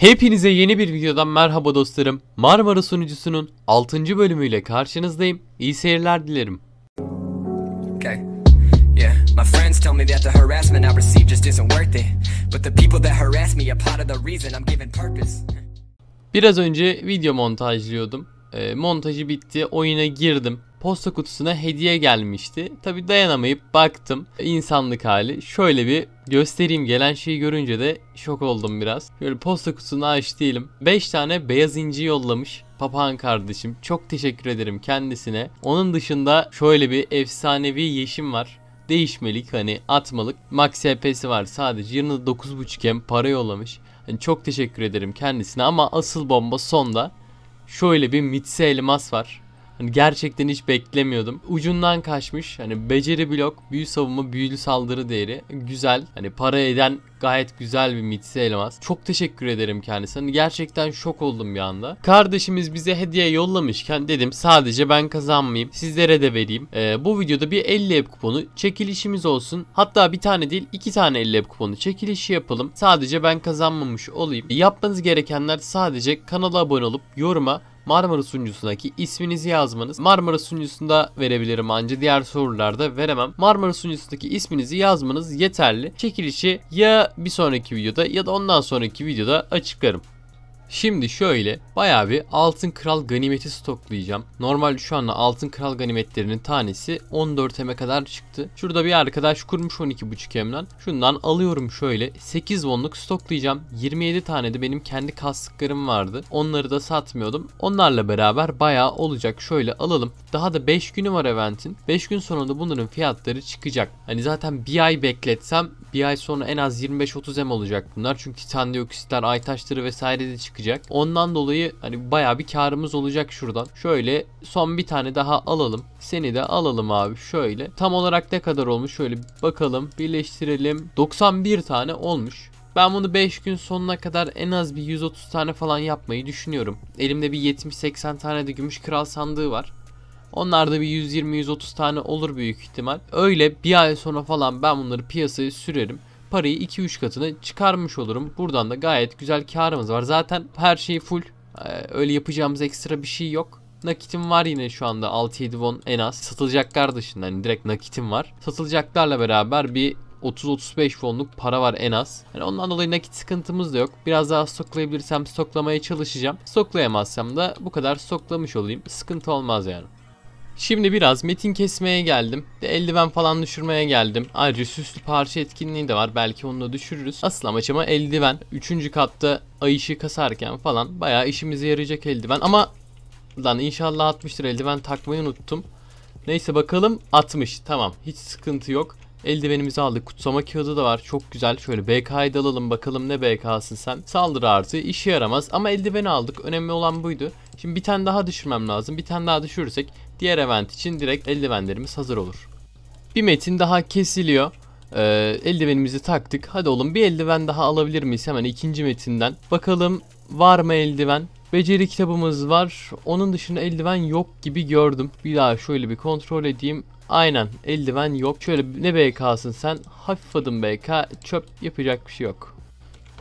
Hepinize yeni bir videodan merhaba dostlarım. Marmara sunucusunun 6. bölümüyle karşınızdayım. İyi seyirler dilerim. Okay. Yeah. My friends tell me that the harassment I receive just isn't worth it. But the people that harass me are part of the reason I'm given purpose. Biraz önce video montajlıyordum. E, montajı bitti. Oyuna girdim posta kutusuna hediye gelmişti. Tabi dayanamayıp baktım insanlık hali. Şöyle bir göstereyim gelen şeyi görünce de şok oldum biraz. Böyle posta kutusunu aç değilim. 5 tane beyaz inci yollamış. Papağan kardeşim çok teşekkür ederim kendisine. Onun dışında şöyle bir efsanevi yeşim var değişmelik hani atmalık. maxi HP'si var sadece 29.5 M para yollamış. Hani çok teşekkür ederim kendisine ama asıl bomba sonda şöyle bir mitsi elmas var. Hani gerçekten hiç beklemiyordum. Ucundan kaçmış. Hani beceri blok, büyü savunma, büyülü saldırı değeri. Güzel. Hani para eden gayet güzel bir mitsi elmas. Çok teşekkür ederim kendisine. Hani gerçekten şok oldum bir anda. Kardeşimiz bize hediye yollamışken dedim sadece ben kazanmayayım. Sizlere de vereyim. Ee, bu videoda bir 50 app kuponu çekilişimiz olsun. Hatta bir tane değil iki tane 50 app kuponu çekilişi yapalım. Sadece ben kazanmamış olayım. Yapmanız gerekenler sadece kanala abone olup yoruma Marmara sunucusundaki isminizi yazmanız. Marmara sunucusunda verebilirim anca diğer sorularda veremem. Marmara sunucusundaki isminizi yazmanız yeterli. Çekilişi ya bir sonraki videoda ya da ondan sonraki videoda açıklarım. Şimdi şöyle bayağı bir altın kral ganimeti stoklayacağım. Normal şu anda altın kral ganimetlerinin tanesi 14M'e kadar çıktı. Şurada bir arkadaş kurmuş 12.5M'den. Şundan alıyorum şöyle 8 wonluk stoklayacağım. 27 tane de benim kendi kastıklarım vardı. Onları da satmıyordum. Onlarla beraber bayağı olacak. Şöyle alalım. Daha da 5 günü var eventin. 5 gün sonra da bunların fiyatları çıkacak. Hani zaten bir ay bekletsem bir ay sonra en az 25-30 em olacak bunlar. Çünkü titan dioksitler, ay taşları vesaire de çıkacak. Ondan dolayı hani baya bir karımız olacak şuradan. Şöyle son bir tane daha alalım. Seni de alalım abi şöyle. Tam olarak ne kadar olmuş şöyle bakalım birleştirelim. 91 tane olmuş. Ben bunu 5 gün sonuna kadar en az bir 130 tane falan yapmayı düşünüyorum. Elimde bir 70-80 tane de gümüş kral sandığı var. Onlar da bir 120-130 tane olur büyük ihtimal. Öyle bir ay sonra falan ben bunları piyasaya sürerim. Parayı 2-3 katını çıkarmış olurum. Buradan da gayet güzel karımız var. Zaten her şey full. Ee, öyle yapacağımız ekstra bir şey yok. Nakitim var yine şu anda 6-7 won en az. Satılacaklar dışında hani direkt nakitim var. Satılacaklarla beraber bir 30-35 fonluk para var en az. Yani ondan dolayı nakit sıkıntımız da yok. Biraz daha stoklayabilirsem stoklamaya çalışacağım. Stoklayamazsam da bu kadar stoklamış olayım. Sıkıntı olmaz yani. Şimdi biraz metin kesmeye geldim. De eldiven falan düşürmeye geldim. Ayrıca süslü parça etkinliği de var. Belki onu da düşürürüz. Asıl amacıma eldiven. Üçüncü katta ay kasarken falan bayağı işimize yarayacak eldiven. Ama lan inşallah 60 eldiven takmayı unuttum. Neyse bakalım 60. Tamam hiç sıkıntı yok. Eldivenimizi aldık. Kutsama kağıdı da var. Çok güzel. Şöyle BK'yı da alalım. Bakalım ne BK'sın sen. Saldırı artı. işe yaramaz. Ama eldiveni aldık. Önemli olan buydu. Şimdi bir tane daha düşürmem lazım. Bir tane daha düşürürsek Diğer event için direkt eldivenlerimiz hazır olur. Bir metin daha kesiliyor. Ee, eldivenimizi taktık. Hadi oğlum bir eldiven daha alabilir miyiz hemen ikinci metinden. Bakalım var mı eldiven? Beceri kitabımız var. Onun dışında eldiven yok gibi gördüm. Bir daha şöyle bir kontrol edeyim. Aynen eldiven yok. Şöyle ne BK'sın sen? Hafif adım BK. Çöp yapacak bir şey yok.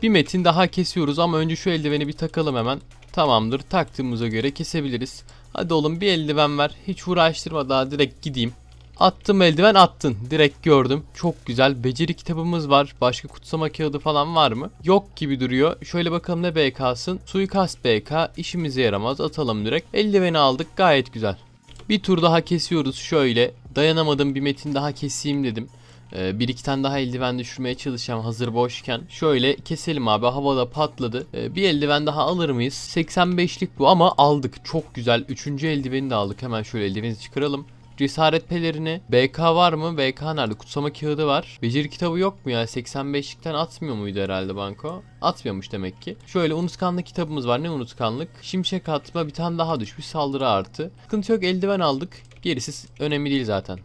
Bir metin daha kesiyoruz ama önce şu eldiveni bir takalım hemen. Tamamdır taktığımıza göre kesebiliriz. Hadi oğlum bir eldiven ver. Hiç uğraştırma daha direkt gideyim. Attım eldiven attın. Direkt gördüm. Çok güzel. Beceri kitabımız var. Başka kutsama kağıdı falan var mı? Yok gibi duruyor. Şöyle bakalım ne BK'sın? Suikast BK. işimize yaramaz. Atalım direkt. Eldiveni aldık. Gayet güzel. Bir tur daha kesiyoruz şöyle. Dayanamadım bir metin daha keseyim dedim. Ee, bir iki tane daha eldiven düşürmeye çalışacağım hazır boşken. Şöyle keselim abi havada patladı. Ee, bir eldiven daha alır mıyız? 85'lik bu ama aldık. Çok güzel. Üçüncü eldiveni de aldık. Hemen şöyle eldiveni çıkaralım. Cesaret pelerini. BK var mı? BK nerede? Kutsama kağıdı var. Beceri kitabı yok mu ya? 85'likten atmıyor muydu herhalde banko? Atmıyormuş demek ki. Şöyle unutkanlık kitabımız var. Ne unutkanlık? Şimşek atma bir tane daha düşmüş. Saldırı artı. Sıkıntı yok eldiven aldık. Gerisi önemli değil zaten.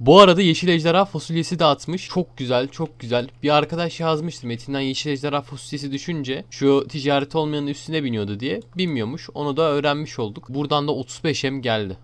Bu arada yeşil ejderha fasulyesi de atmış. Çok güzel, çok güzel. Bir arkadaş yazmıştı metinden yeşil ejderha fasulyesi düşünce şu ticaret olmayanın üstüne biniyordu diye. Bilmiyormuş. Onu da öğrenmiş olduk. Buradan da 35M geldi.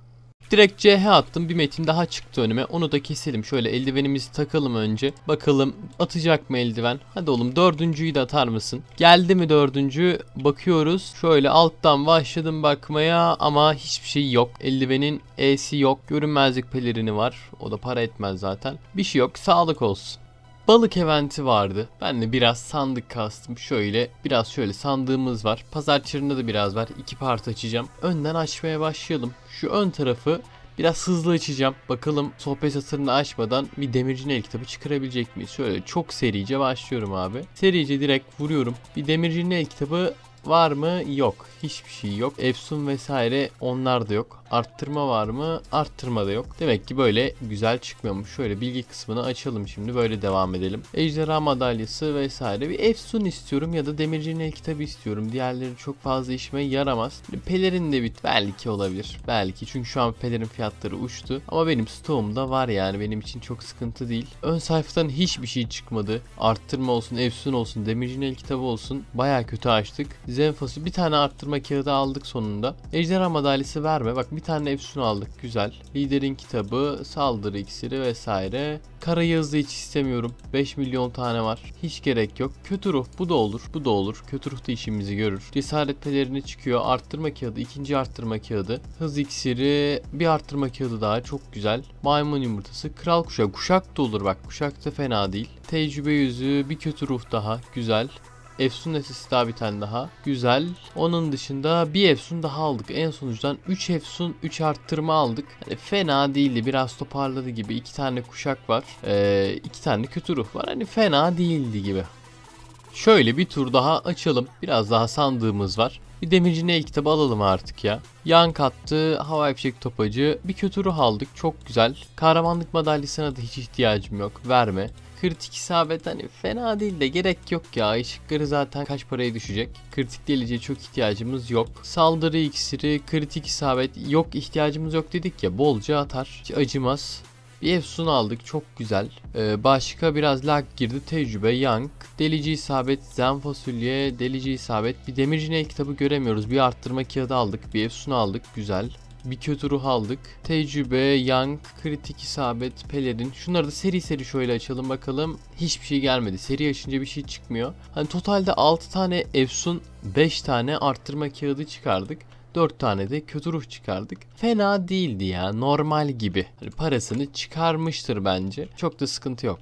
Direkt CH attım. Bir metin daha çıktı önüme. Onu da keselim. Şöyle eldivenimizi takalım önce. Bakalım atacak mı eldiven? Hadi oğlum dördüncüyü de atar mısın? Geldi mi dördüncü? Bakıyoruz. Şöyle alttan başladım bakmaya ama hiçbir şey yok. Eldivenin E'si yok. Görünmezlik pelerini var. O da para etmez zaten. Bir şey yok. Sağlık olsun balık eventi vardı. Ben de biraz sandık kastım. Şöyle biraz şöyle sandığımız var. Pazar çarında da biraz var. İki part açacağım. Önden açmaya başlayalım. Şu ön tarafı Biraz hızlı açacağım. Bakalım sohbet satırını açmadan bir demircinin el kitabı çıkarabilecek miyiz? Şöyle çok serice başlıyorum abi. Serice direkt vuruyorum. Bir demircinin el kitabı Var mı? Yok. Hiçbir şey yok. Efsun vesaire onlar da yok. Arttırma var mı? Arttırma da yok. Demek ki böyle güzel çıkmıyormuş. Şöyle bilgi kısmını açalım şimdi. Böyle devam edelim. Ejderha madalyası vesaire. Bir Efsun istiyorum ya da demircinin kitabı istiyorum. Diğerleri çok fazla işime yaramaz. Pelerin de bit belki olabilir. Belki. Çünkü şu an pelerin fiyatları uçtu. Ama benim stoğumda var yani. Benim için çok sıkıntı değil. Ön sayfadan hiçbir şey çıkmadı. Arttırma olsun, Efsun olsun, demircinin kitabı olsun. Baya kötü açtık. Zenfos'u bir tane arttırma kağıdı aldık sonunda. Ejderha madalyası verme. Bak bir tane Efsun aldık. Güzel. Liderin kitabı, saldırı iksiri vesaire. Kara yazı hiç istemiyorum. 5 milyon tane var. Hiç gerek yok. Kötü ruh bu da olur. Bu da olur. Kötü ruh da işimizi görür. Cesaret pelerini çıkıyor. Arttırma kağıdı. ikinci arttırma kağıdı. Hız iksiri. Bir arttırma kağıdı daha. Çok güzel. Maymun yumurtası. Kral kuşak. Kuşak da olur bak. Kuşak da fena değil. Tecrübe yüzü. Bir kötü ruh daha. Güzel. Efsun SS'i daha bir tane daha. Güzel. Onun dışında bir Efsun daha aldık. En sonucudan 3 Efsun 3 arttırma aldık. Yani fena değildi. Biraz toparladı gibi. 2 tane kuşak var. 2 ee, iki tane kötü ruh var. Hani fena değildi gibi. Şöyle bir tur daha açalım. Biraz daha sandığımız var. Bir demircine el kitabı alalım artık ya. Yan kattı, hava fişek topacı, bir kötü ruh aldık. Çok güzel. Kahramanlık madalyasına da hiç ihtiyacım yok. Verme kritik isabet hani fena değil de gerek yok ya. Işıkları zaten kaç paraya düşecek. Kritik deliciye çok ihtiyacımız yok. Saldırı iksiri, kritik isabet yok ihtiyacımız yok dedik ya bolca atar. Hiç acımaz. Bir Efsun aldık çok güzel. Ee, başka biraz lag girdi tecrübe Young. Delici isabet zen fasulye delici isabet. Bir demircine kitabı göremiyoruz. Bir arttırma kağıdı aldık. Bir Efsun aldık güzel bir kötü ruh aldık. Tecrübe, Young, kritik isabet, Pelerin. Şunları da seri seri şöyle açalım bakalım. Hiçbir şey gelmedi. Seri açınca bir şey çıkmıyor. Hani totalde 6 tane Efsun, 5 tane arttırma kağıdı çıkardık. 4 tane de kötü ruh çıkardık. Fena değildi ya normal gibi. Hani parasını çıkarmıştır bence. Çok da sıkıntı yok.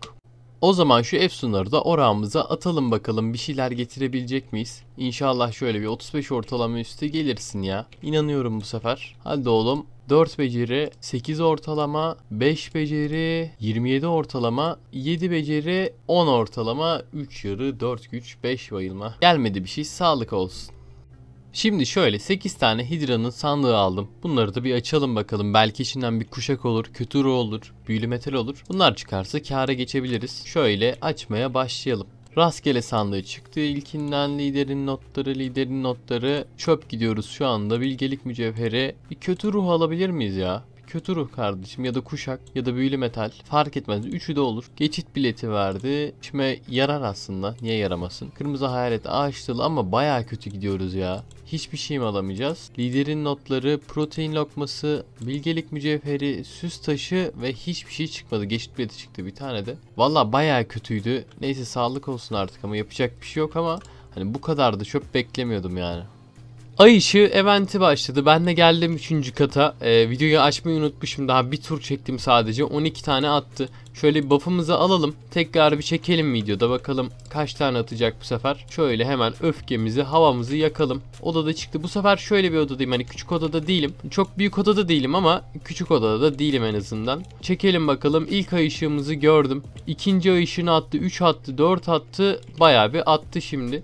O zaman şu Efsunları da orağımıza atalım bakalım bir şeyler getirebilecek miyiz? İnşallah şöyle bir 35 ortalama üstü gelirsin ya. İnanıyorum bu sefer. Hadi oğlum 4 beceri, 8 ortalama, 5 beceri, 27 ortalama, 7 beceri, 10 ortalama, 3 yarı, 4 güç, 5 bayılma. Gelmedi bir şey sağlık olsun. Şimdi şöyle 8 tane Hidra'nın sandığı aldım. Bunları da bir açalım bakalım. Belki içinden bir kuşak olur, kötü ruh olur, büyülü metal olur. Bunlar çıkarsa kâra geçebiliriz. Şöyle açmaya başlayalım. Rastgele sandığı çıktı. İlkinden liderin notları, liderin notları. Çöp gidiyoruz şu anda. Bilgelik mücevheri. Bir kötü ruh alabilir miyiz ya? kötü ruh kardeşim ya da kuşak ya da büyülü metal fark etmez. Üçü de olur. Geçit bileti verdi. İşime yarar aslında. Niye yaramasın? Kırmızı hayalet ağaçtıl ama baya kötü gidiyoruz ya. Hiçbir şeyim alamayacağız. Liderin notları, protein lokması, bilgelik mücevheri, süs taşı ve hiçbir şey çıkmadı. Geçit bileti çıktı bir tane de. Valla baya kötüydü. Neyse sağlık olsun artık ama yapacak bir şey yok ama hani bu kadar da çöp beklemiyordum yani. Ay ışığı eventi başladı. Ben de geldim 3. kata. Ee, videoyu açmayı unutmuşum. Daha bir tur çektim sadece. 12 tane attı. Şöyle bir buff'ımızı alalım. Tekrar bir çekelim videoda. Bakalım kaç tane atacak bu sefer. Şöyle hemen öfkemizi, havamızı yakalım. Odada çıktı. Bu sefer şöyle bir odadayım. Hani küçük odada değilim. Çok büyük odada değilim ama küçük odada da değilim en azından. Çekelim bakalım. İlk ay ışığımızı gördüm. İkinci ay ışığını attı. 3 attı. 4 attı. Bayağı bir attı şimdi.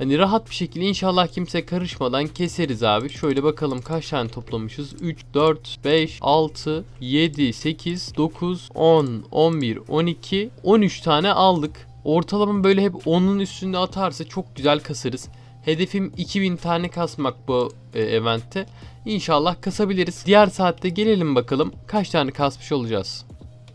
Hani rahat bir şekilde inşallah kimse karışmadan keseriz abi. Şöyle bakalım kaç tane toplamışız. 3, 4, 5, 6, 7, 8, 9, 10, 11, 12, 13 tane aldık. Ortalama böyle hep 10'un üstünde atarsa çok güzel kasarız. Hedefim 2000 tane kasmak bu e, eventte. İnşallah kasabiliriz. Diğer saatte gelelim bakalım kaç tane kasmış olacağız.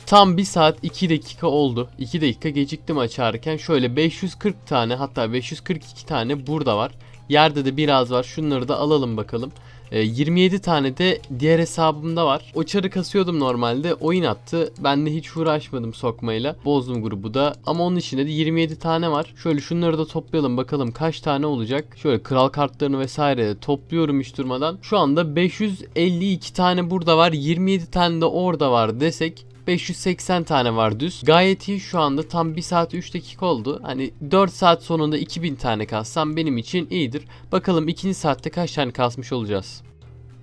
Tam 1 saat 2 dakika oldu. 2 dakika geciktim açarken. Şöyle 540 tane hatta 542 tane burada var. Yerde de biraz var. Şunları da alalım bakalım. 27 ee, tane de diğer hesabımda var. O çarı kasıyordum normalde. Oyun attı. Ben de hiç uğraşmadım sokmayla. Bozdum grubu da. Ama onun içinde de 27 tane var. Şöyle şunları da toplayalım. Bakalım kaç tane olacak. Şöyle kral kartlarını vesaire de topluyorum hiç durmadan. Şu anda 552 tane burada var. 27 tane de orada var desek 580 tane var düz. Gayet iyi şu anda tam 1 saat 3 dakika oldu. Hani 4 saat sonunda 2000 tane kassam benim için iyidir. Bakalım 2. saatte kaç tane kasmış olacağız.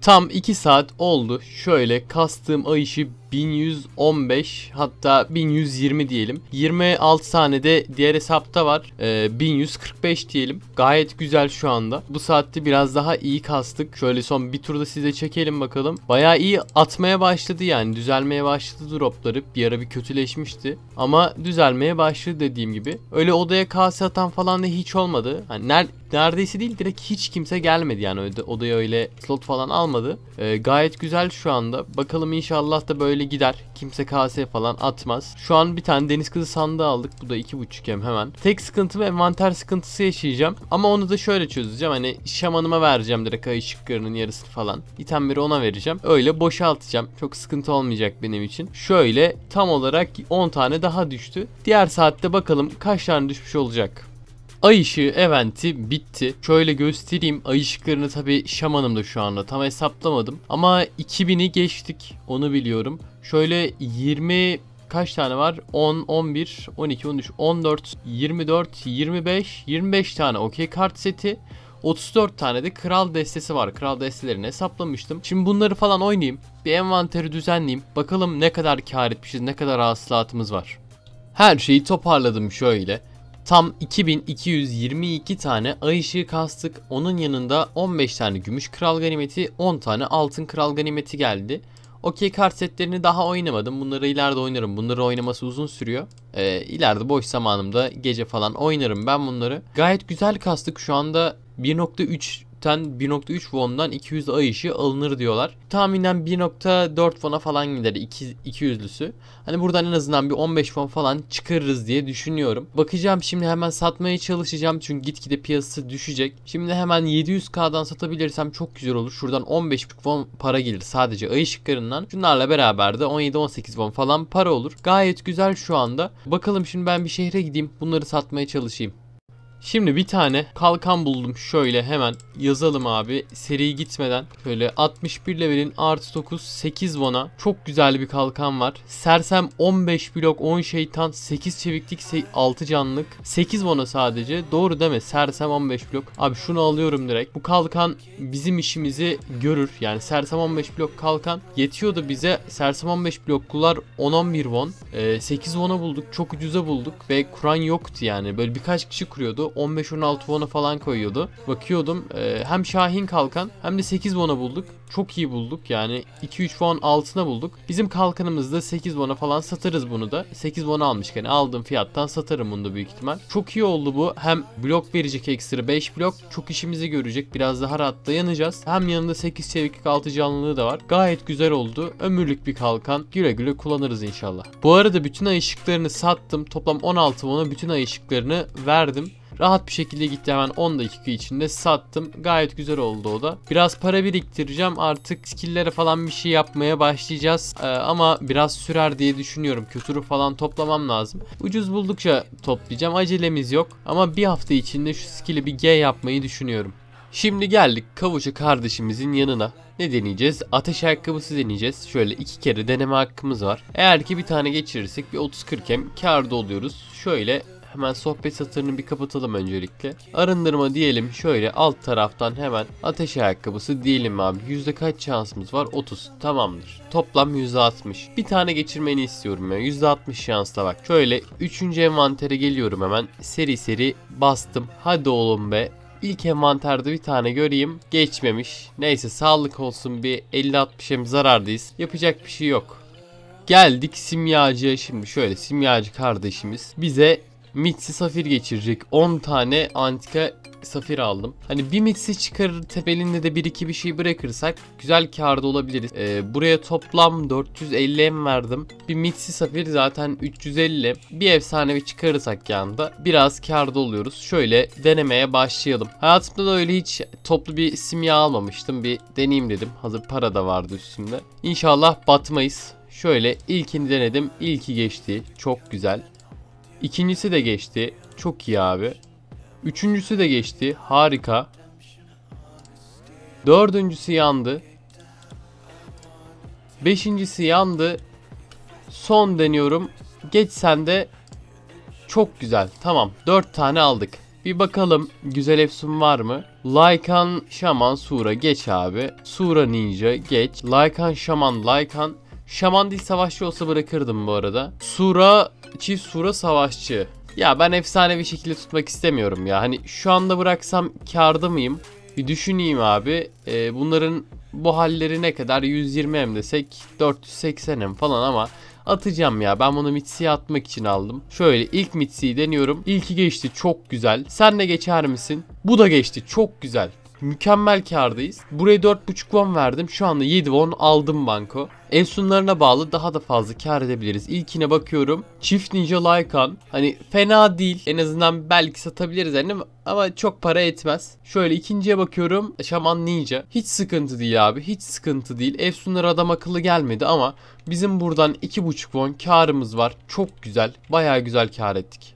Tam 2 saat oldu. Şöyle kastığım ayışı 1115 hatta 1120 diyelim. 26 tane de diğer hesapta var. E, ee, 1145 diyelim. Gayet güzel şu anda. Bu saatte biraz daha iyi kastık. Şöyle son bir turda size çekelim bakalım. Baya iyi atmaya başladı yani. Düzelmeye başladı dropları. Bir ara bir kötüleşmişti. Ama düzelmeye başladı dediğim gibi. Öyle odaya kase atan falan da hiç olmadı. Hani ner neredeyse değil direkt hiç kimse gelmedi yani öyle odaya öyle slot falan almadı. E, gayet güzel şu anda. Bakalım inşallah da böyle böyle gider. Kimse kase falan atmaz. Şu an bir tane deniz kızı sandığı aldık. Bu da 2.5M hemen. Tek sıkıntım envanter sıkıntısı yaşayacağım. Ama onu da şöyle çözeceğim. Hani şamanıma vereceğim direkt ay şıklarının yarısını falan. İtemleri ona vereceğim. Öyle boşaltacağım. Çok sıkıntı olmayacak benim için. Şöyle tam olarak 10 tane daha düştü. Diğer saatte bakalım kaç tane düşmüş olacak. Ay ışığı eventi bitti. Şöyle göstereyim. Ay ışıklarını tabi şamanım da şu anda tam hesaplamadım. Ama 2000'i geçtik. Onu biliyorum. Şöyle 20 kaç tane var? 10, 11, 12, 13, 14, 24, 25, 25 tane okey kart seti. 34 tane de kral destesi var. Kral destelerini hesaplamıştım. Şimdi bunları falan oynayayım. Bir envanteri düzenleyeyim. Bakalım ne kadar kar etmişiz, ne kadar hasılatımız var. Her şeyi toparladım şöyle. Tam 2222 tane ay ışığı kastık. Onun yanında 15 tane gümüş kral ganimeti, 10 tane altın kral ganimeti geldi. Okey kart setlerini daha oynamadım. Bunları ileride oynarım. Bunları oynaması uzun sürüyor. Ee, ileride boş zamanımda gece falan oynarım ben bunları. Gayet güzel kastık. Şu anda 1.3 1.3 won'dan 200 ay işi alınır diyorlar. Tahminen 1.4 won'a falan gider 200'lüsü. Hani buradan en azından bir 15 won falan çıkarırız diye düşünüyorum. Bakacağım şimdi hemen satmaya çalışacağım çünkü gitgide piyasası düşecek. Şimdi hemen 700k'dan satabilirsem çok güzel olur. Şuradan 15 won para gelir sadece ay ışıklarından. Şunlarla beraber de 17-18 won falan para olur. Gayet güzel şu anda. Bakalım şimdi ben bir şehre gideyim bunları satmaya çalışayım. Şimdi bir tane kalkan buldum. Şöyle hemen yazalım abi. Seri gitmeden. Şöyle 61 levelin artı 9 8 vana. Çok güzel bir kalkan var. Sersem 15 blok 10 şeytan 8 çeviklik 6 canlık. 8 vana sadece. Doğru deme Sersem 15 blok. Abi şunu alıyorum direkt. Bu kalkan bizim işimizi görür. Yani sersem 15 blok kalkan yetiyordu bize. Sersem 15 bloklular 10-11 won. Ee, 8 vana bulduk. Çok ucuza bulduk ve kuran yoktu yani. Böyle birkaç kişi kuruyordu. 15-16 won'a falan koyuyordu. Bakıyordum e, hem Şahin kalkan hem de 8 won'a bulduk. Çok iyi bulduk yani 2-3 won altına bulduk. Bizim kalkanımızda 8 won'a falan satarız bunu da. 8 won almışken yani aldığım fiyattan satarım bunu da büyük ihtimal. Çok iyi oldu bu. Hem blok verecek ekstra 5 blok çok işimizi görecek. Biraz daha rahat rahatlayanacağız. Hem yanında 8 çeviklik 6 canlılığı da var. Gayet güzel oldu. Ömürlük bir kalkan. Güle güle kullanırız inşallah. Bu arada bütün ay ışıklarını sattım. Toplam 16 won'a bütün ay ışıklarını verdim. Rahat bir şekilde gitti hemen 10 dakika içinde sattım. Gayet güzel oldu o da. Biraz para biriktireceğim artık skillere falan bir şey yapmaya başlayacağız. Ee, ama biraz sürer diye düşünüyorum. Kötürü falan toplamam lazım. Ucuz buldukça toplayacağım. Acelemiz yok. Ama bir hafta içinde şu skill'i bir G yapmayı düşünüyorum. Şimdi geldik kavucu kardeşimizin yanına. Ne deneyeceğiz? Ateş ayakkabısı deneyeceğiz. Şöyle iki kere deneme hakkımız var. Eğer ki bir tane geçirirsek bir 30-40 hem karda oluyoruz. Şöyle hemen sohbet satırını bir kapatalım öncelikle. Arındırma diyelim şöyle alt taraftan hemen ateş ayakkabısı diyelim abi. Yüzde kaç şansımız var? 30. Tamamdır. Toplam yüzde %60. Bir tane geçirmeni istiyorum ya. yüzde %60 şansla bak. Şöyle üçüncü envantere geliyorum hemen. Seri seri bastım. Hadi oğlum be. İlk envanterde bir tane göreyim. Geçmemiş. Neyse sağlık olsun bir 50-60'a e zarardayız. Yapacak bir şey yok. Geldik simyacıya şimdi şöyle simyacı kardeşimiz bize Mitsi safir geçirecek. 10 tane antika safir aldım. Hani bir mitsi çıkarır tepelinde de bir iki bir şey bırakırsak güzel karda olabiliriz. Ee, buraya toplam 450 em verdim. Bir mitsi safir zaten 350. Bir efsanevi çıkarırsak yanında biraz karda oluyoruz. Şöyle denemeye başlayalım. Hayatımda da öyle hiç toplu bir simya almamıştım. Bir deneyeyim dedim. Hazır para da vardı üstümde. İnşallah batmayız. Şöyle ilkini denedim. İlki geçti. Çok güzel. İkincisi de geçti. Çok iyi abi. Üçüncüsü de geçti. Harika. Dördüncüsü yandı. Beşincisi yandı. Son deniyorum. Geçsen de çok güzel. Tamam. Dört tane aldık. Bir bakalım güzel efsun var mı? Lycan Şaman Sura geç abi. Sura Ninja geç. Lycan Şaman Lycan Şaman dil savaşçı olsa bırakırdım bu arada. Sura, çift sura savaşçı. Ya ben efsane bir şekilde tutmak istemiyorum ya. Hani şu anda bıraksam karda mıyım? Bir düşüneyim abi. Ee, bunların bu halleri ne kadar? 120 hem desek 480 hem falan ama atacağım ya. Ben bunu mitsiye atmak için aldım. Şöyle ilk mitsiyi deniyorum. İlki geçti çok güzel. Sen de geçer misin? Bu da geçti çok güzel mükemmel kardayız. Buraya 4.5 won verdim. Şu anda 7 won aldım banko. Efsunlarına bağlı daha da fazla kar edebiliriz. İlkine bakıyorum. Çift Ninja Lycan. Hani fena değil. En azından belki satabiliriz yani ama çok para etmez. Şöyle ikinciye bakıyorum. Şaman Ninja. Hiç sıkıntı değil abi. Hiç sıkıntı değil. Efsunlar adam akıllı gelmedi ama bizim buradan 2.5 won karımız var. Çok güzel. Baya güzel kar ettik.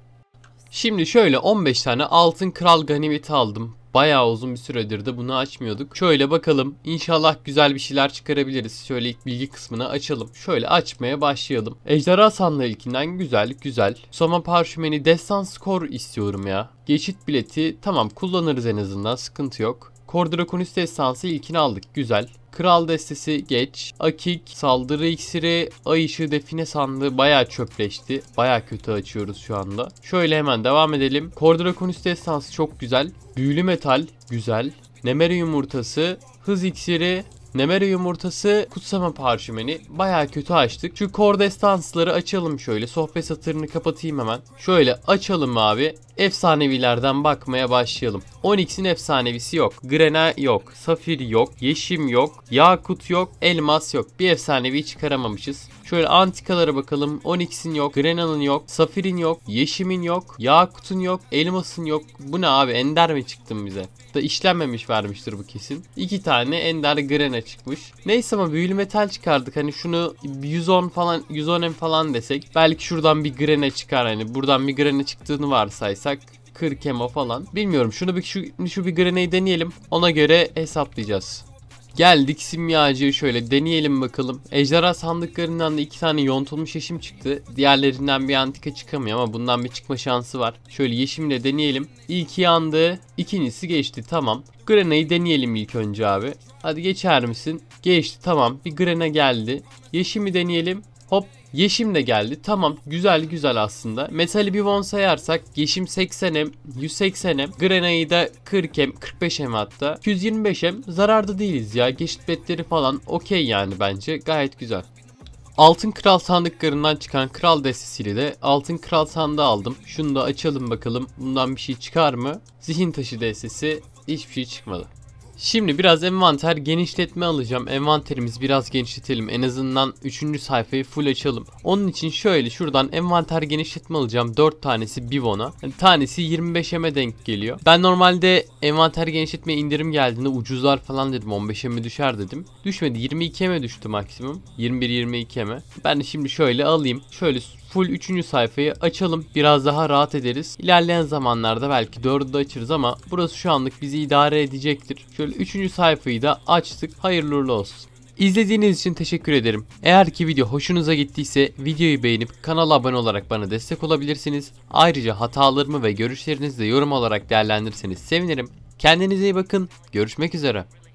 Şimdi şöyle 15 tane altın kral ganimeti aldım. Bayağı uzun bir süredir de bunu açmıyorduk. Şöyle bakalım. İnşallah güzel bir şeyler çıkarabiliriz. Şöyle ilk bilgi kısmını açalım. Şöyle açmaya başlayalım. Ejderha Sandığı ilkinden güzel güzel. Soma Parşümeni Destan Skor istiyorum ya. Geçit bileti tamam kullanırız en azından sıkıntı yok. Kordra Konüste Esansı ilkini aldık güzel. Kral destesi geç. Akik, saldırı iksiri, ay ışığı define sandığı baya çöpleşti. Baya kötü açıyoruz şu anda. Şöyle hemen devam edelim. Kordrakonis destansı çok güzel. Büyülü metal güzel. Nemeri yumurtası, hız iksiri, Nemere yumurtası kutsama parşümeni baya kötü açtık. Şu kor destansları açalım şöyle. Sohbet satırını kapatayım hemen. Şöyle açalım abi. Efsanevilerden bakmaya başlayalım. Onyx'in efsanevisi yok. Grena yok. Safir yok. Yeşim yok. Yakut yok. Elmas yok. Bir efsanevi çıkaramamışız. Şöyle antikalara bakalım. Onyx'in yok. Grena'nın yok. Safir'in yok. Yeşim'in yok. Yakut'un yok. Elmas'ın yok. Bu ne abi? Ender mi çıktın bize? Da işlenmemiş vermiştir bu kesin. İki tane Ender Grena çıkmış. Neyse ama büyülü metal çıkardık. Hani şunu 110 falan 110 M falan desek. Belki şuradan bir Grena çıkar. Hani buradan bir Grena çıktığını varsaysak. 40 ema falan. Bilmiyorum. Şunu bir şu, şu bir Grena'yı deneyelim. Ona göre hesaplayacağız. Geldik simyacığı şöyle deneyelim bakalım. Ejderha sandıklarından da iki tane yontulmuş yeşim çıktı. Diğerlerinden bir antika çıkamıyor ama bundan bir çıkma şansı var. Şöyle yeşimle deneyelim. İlki yandı. ikincisi geçti tamam. Grena'yı deneyelim ilk önce abi. Hadi geçer misin? Geçti tamam. Bir Grena geldi. Yeşimi deneyelim. Hop Yeşim de geldi. Tamam güzel güzel aslında. Metali bir von sayarsak Yeşim 80M, 180M, Grena'yı da 40M, 45M hatta. 125 m zararda değiliz ya. Geçit betleri falan okey yani bence. Gayet güzel. Altın Kral sandıklarından çıkan kral destesiyle de altın kral sandığı aldım. Şunu da açalım bakalım bundan bir şey çıkar mı? Zihin taşı destesi hiçbir şey çıkmadı. Şimdi biraz envanter genişletme alacağım. Envanterimiz biraz genişletelim. En azından 3. sayfayı full açalım. Onun için şöyle şuradan envanter genişletme alacağım. 4 tanesi Bivon'a. Hani tanesi 25M'e denk geliyor. Ben normalde envanter genişletme indirim geldiğinde ucuzlar falan dedim. 15M'e düşer dedim. Düşmedi. 22M'e düştü maksimum. 21-22M'e. Ben de şimdi şöyle alayım. Şöyle full 3. sayfayı açalım. Biraz daha rahat ederiz. İlerleyen zamanlarda belki 4'ü de açırız ama burası şu anlık bizi idare edecektir. Şöyle 3. sayfayı da açtık. Hayırlı uğurlu olsun. İzlediğiniz için teşekkür ederim. Eğer ki video hoşunuza gittiyse videoyu beğenip kanala abone olarak bana destek olabilirsiniz. Ayrıca hatalarımı ve görüşlerinizi de yorum olarak değerlendirseniz sevinirim. Kendinize iyi bakın. Görüşmek üzere.